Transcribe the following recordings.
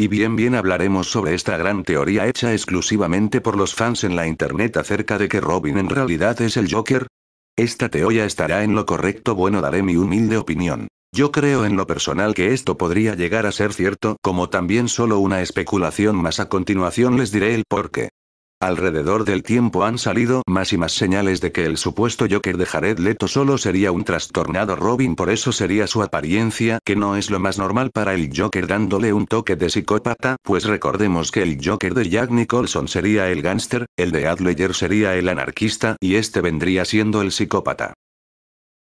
Y bien bien hablaremos sobre esta gran teoría hecha exclusivamente por los fans en la internet acerca de que Robin en realidad es el Joker. Esta teoría estará en lo correcto bueno daré mi humilde opinión. Yo creo en lo personal que esto podría llegar a ser cierto como también solo una especulación más a continuación les diré el porqué. Alrededor del tiempo han salido más y más señales de que el supuesto Joker de Jared Leto solo sería un trastornado Robin por eso sería su apariencia que no es lo más normal para el Joker dándole un toque de psicópata pues recordemos que el Joker de Jack Nicholson sería el gánster, el de Adler sería el anarquista y este vendría siendo el psicópata.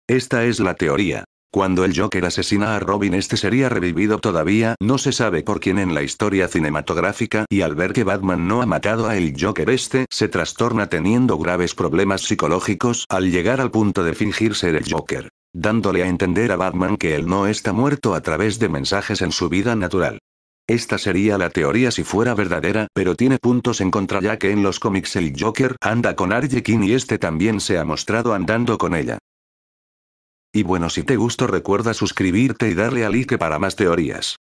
Esta es la teoría. Cuando el Joker asesina a Robin este sería revivido todavía no se sabe por quién en la historia cinematográfica y al ver que Batman no ha matado a el Joker este se trastorna teniendo graves problemas psicológicos al llegar al punto de fingir ser el Joker. Dándole a entender a Batman que él no está muerto a través de mensajes en su vida natural. Esta sería la teoría si fuera verdadera, pero tiene puntos en contra ya que en los cómics el Joker anda con Arjekin y este también se ha mostrado andando con ella. Y bueno si te gustó recuerda suscribirte y darle al like para más teorías.